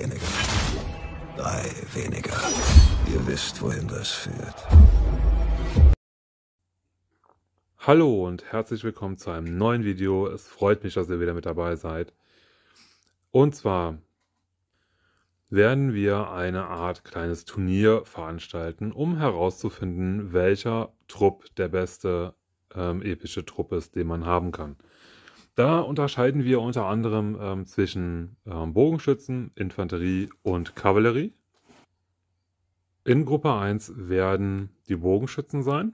weniger. Drei weniger. Ihr wisst, wohin das führt. Hallo und herzlich willkommen zu einem neuen Video. Es freut mich, dass ihr wieder mit dabei seid. Und zwar werden wir eine Art kleines Turnier veranstalten, um herauszufinden, welcher Trupp der beste ähm, epische Trupp ist, den man haben kann. Da unterscheiden wir unter anderem ähm, zwischen ähm, Bogenschützen, Infanterie und Kavallerie. In Gruppe 1 werden die Bogenschützen sein.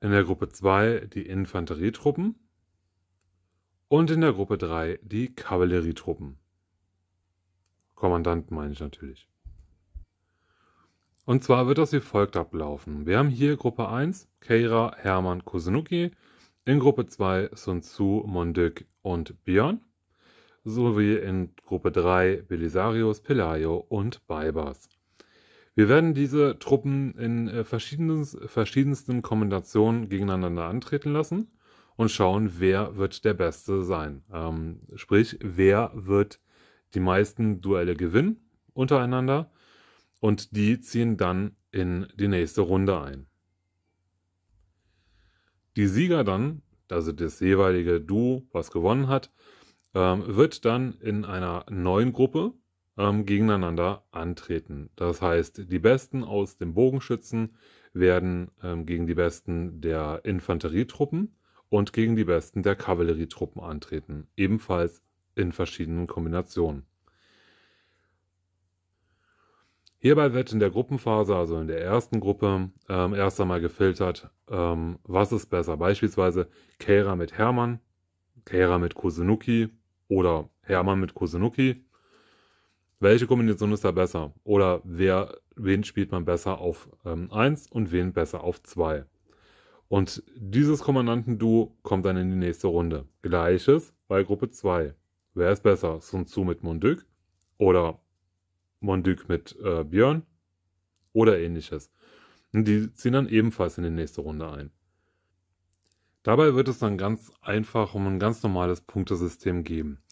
In der Gruppe 2 die Infanterietruppen. Und in der Gruppe 3 die Kavallerietruppen. Kommandant meine ich natürlich. Und zwar wird das wie folgt ablaufen. Wir haben hier Gruppe 1, Keira, Hermann, Kusunuki. In Gruppe 2 Sun Tzu, Monduk und Björn. sowie in Gruppe 3 Belisarius, Pelayo und Baibars. Wir werden diese Truppen in äh, verschiedensten Kombinationen gegeneinander antreten lassen und schauen, wer wird der Beste sein. Ähm, sprich, wer wird die meisten Duelle gewinnen untereinander und die ziehen dann in die nächste Runde ein. Die Sieger dann, also das jeweilige Duo, was gewonnen hat, ähm, wird dann in einer neuen Gruppe ähm, gegeneinander antreten. Das heißt, die Besten aus dem Bogenschützen werden ähm, gegen die Besten der Infanterietruppen und gegen die Besten der Kavallerietruppen antreten, ebenfalls in verschiedenen Kombinationen. Hierbei wird in der Gruppenphase, also in der ersten Gruppe, ähm, erst einmal gefiltert, ähm, was ist besser. Beispielsweise Keira mit Hermann, Keira mit Kusunuki oder Hermann mit Kusunuki. Welche Kombination ist da besser? Oder wer, wen spielt man besser auf ähm, 1 und wen besser auf 2? Und dieses Kommandantenduo kommt dann in die nächste Runde. Gleiches bei Gruppe 2. Wer ist besser? Sun Tzu mit Mundück oder Monduke mit äh, Björn oder ähnliches. Und die ziehen dann ebenfalls in die nächste Runde ein. Dabei wird es dann ganz einfach um ein ganz normales Punktesystem geben.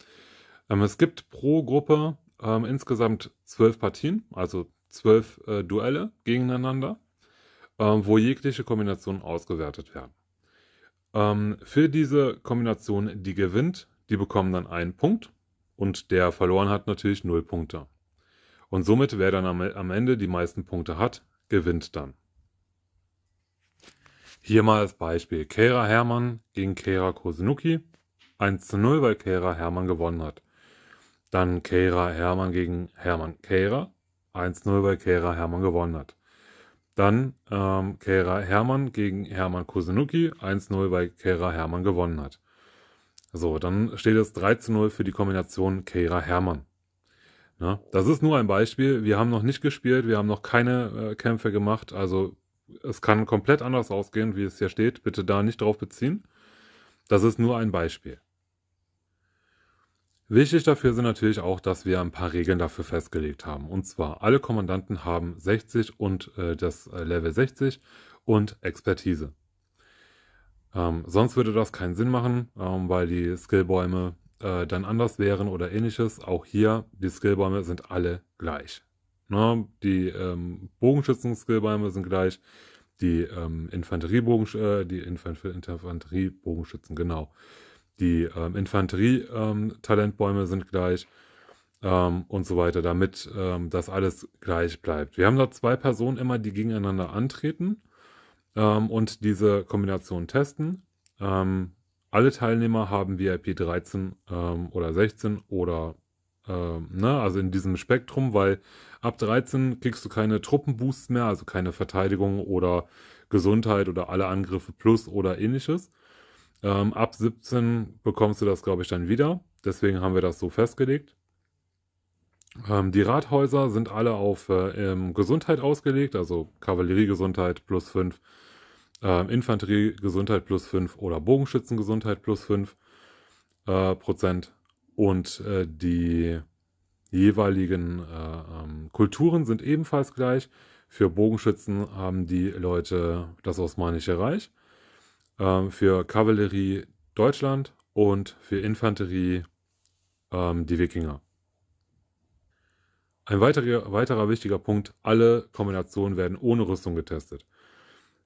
Ähm, es gibt pro Gruppe ähm, insgesamt zwölf Partien, also zwölf äh, Duelle gegeneinander, ähm, wo jegliche Kombinationen ausgewertet werden. Ähm, für diese Kombination, die gewinnt, die bekommen dann einen Punkt und der verloren hat natürlich null Punkte. Und somit, wer dann am, am Ende die meisten Punkte hat, gewinnt dann. Hier mal als Beispiel Kera Hermann gegen Kera Kosunuki. 1 zu 0, weil Kera Hermann gewonnen hat. Dann Kera Hermann gegen Hermann Kera. 1 0, weil Kera Hermann gewonnen hat. Dann ähm, Kera Hermann gegen Hermann Kosunuki. 1 0, weil Kera Hermann gewonnen hat. So, dann steht es 3 zu 0 für die Kombination Kera Hermann. Ja, ne? das ist nur ein Beispiel. Wir haben noch nicht gespielt, wir haben noch keine äh, Kämpfe gemacht. Also es kann komplett anders ausgehen, wie es hier steht. Bitte da nicht drauf beziehen. Das ist nur ein Beispiel. Wichtig dafür sind natürlich auch, dass wir ein paar Regeln dafür festgelegt haben. Und zwar, alle Kommandanten haben 60 und äh, das äh, Level 60 und Expertise. Ähm, sonst würde das keinen Sinn machen, ähm, weil die Skillbäume äh, dann anders wären oder ähnliches. Auch hier, die Skillbäume sind alle gleich. Na, ne? die ähm, Bogenschützen-Skillbäume sind gleich. Die ähm, äh, Infanterie-Bogenschützen, äh, genau. Die ähm, Infanterie-Talentbäume ähm, sind gleich ähm, und so weiter, damit ähm, das alles gleich bleibt. Wir haben da zwei Personen immer, die gegeneinander antreten ähm, und diese Kombination testen. Ähm, alle Teilnehmer haben VIP 13 ähm, oder 16 oder ähm, ne, also in diesem Spektrum, weil ab 13 kriegst du keine Truppenboosts mehr, also keine Verteidigung oder Gesundheit oder alle Angriffe plus oder ähnliches. Ähm, ab 17 bekommst du das, glaube ich, dann wieder. Deswegen haben wir das so festgelegt. Ähm, die Rathäuser sind alle auf äh, ähm, Gesundheit ausgelegt, also Kavalleriegesundheit plus 5, äh, Infanterie Gesundheit plus 5 oder Bogenschützen Gesundheit plus 5 äh, Prozent und äh, die jeweiligen äh, ähm, Kulturen sind ebenfalls gleich. Für Bogenschützen haben die Leute das Osmanische Reich, ähm, für Kavallerie Deutschland und für Infanterie ähm, die Wikinger. Ein weiterer, weiterer wichtiger Punkt, alle Kombinationen werden ohne Rüstung getestet.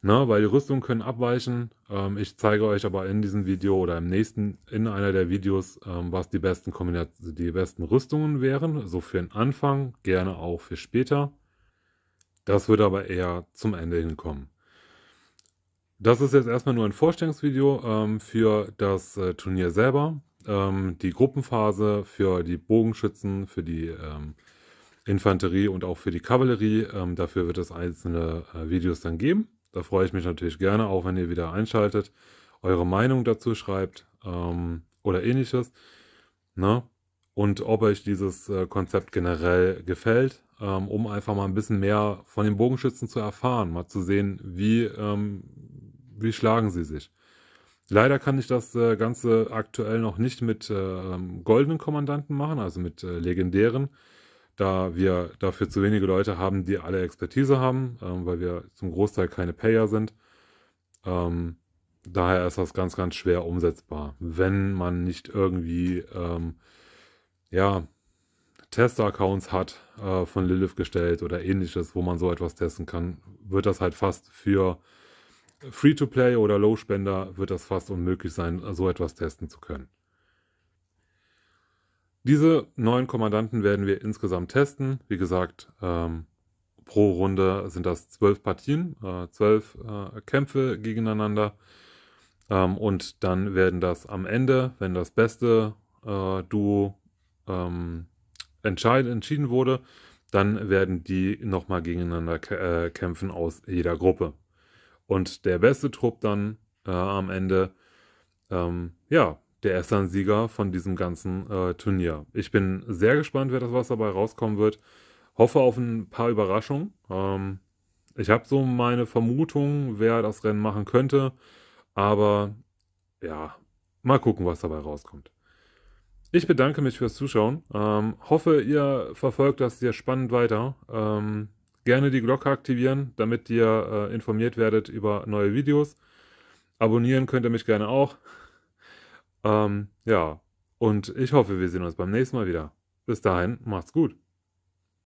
Ne? Weil die Rüstungen können abweichen. Ähm, ich zeige euch aber in diesem Video oder im nächsten, in einer der Videos, ähm, was die besten, Kombinat die besten Rüstungen wären. So also für den Anfang, gerne auch für später. Das wird aber eher zum Ende hinkommen. Das ist jetzt erstmal nur ein Vorstellungsvideo ähm, für das äh, Turnier selber. Ähm, die Gruppenphase für die Bogenschützen, für die ähm, Infanterie und auch für die Kavallerie. Ähm, dafür wird es einzelne äh, Videos dann geben. Da freue ich mich natürlich gerne, auch wenn ihr wieder einschaltet, eure Meinung dazu schreibt ähm, oder ähnliches. Ne? Und ob euch dieses äh, Konzept generell gefällt, ähm, um einfach mal ein bisschen mehr von den Bogenschützen zu erfahren, mal zu sehen, wie, ähm, wie schlagen sie sich. Leider kann ich das äh, Ganze aktuell noch nicht mit äh, ähm, goldenen Kommandanten machen, also mit äh, legendären da wir dafür zu wenige Leute haben, die alle Expertise haben, ähm, weil wir zum Großteil keine Payer sind. Ähm, daher ist das ganz, ganz schwer umsetzbar, wenn man nicht irgendwie ähm, ja, Tester-Accounts hat äh, von Lilith gestellt oder ähnliches, wo man so etwas testen kann, wird das halt fast für Free-to-Play oder Low-Spender wird das fast unmöglich sein, so etwas testen zu können. Diese neun Kommandanten werden wir insgesamt testen. Wie gesagt, ähm, pro Runde sind das zwölf Partien, äh, zwölf äh, Kämpfe gegeneinander. Ähm, und dann werden das am Ende, wenn das beste äh, Duo ähm, entscheid entschieden wurde, dann werden die nochmal gegeneinander äh, kämpfen aus jeder Gruppe. Und der beste Trupp dann äh, am Ende, ähm, ja, der erste Sieger von diesem ganzen äh, Turnier. Ich bin sehr gespannt, wer das was dabei rauskommen wird. Hoffe auf ein paar Überraschungen. Ähm, ich habe so meine Vermutung, wer das Rennen machen könnte. Aber ja, mal gucken, was dabei rauskommt. Ich bedanke mich fürs Zuschauen. Ähm, hoffe, ihr verfolgt das sehr spannend weiter. Ähm, gerne die Glocke aktivieren, damit ihr äh, informiert werdet über neue Videos. Abonnieren könnt ihr mich gerne auch. Ähm, ja, und ich hoffe, wir sehen uns beim nächsten Mal wieder. Bis dahin, macht's gut.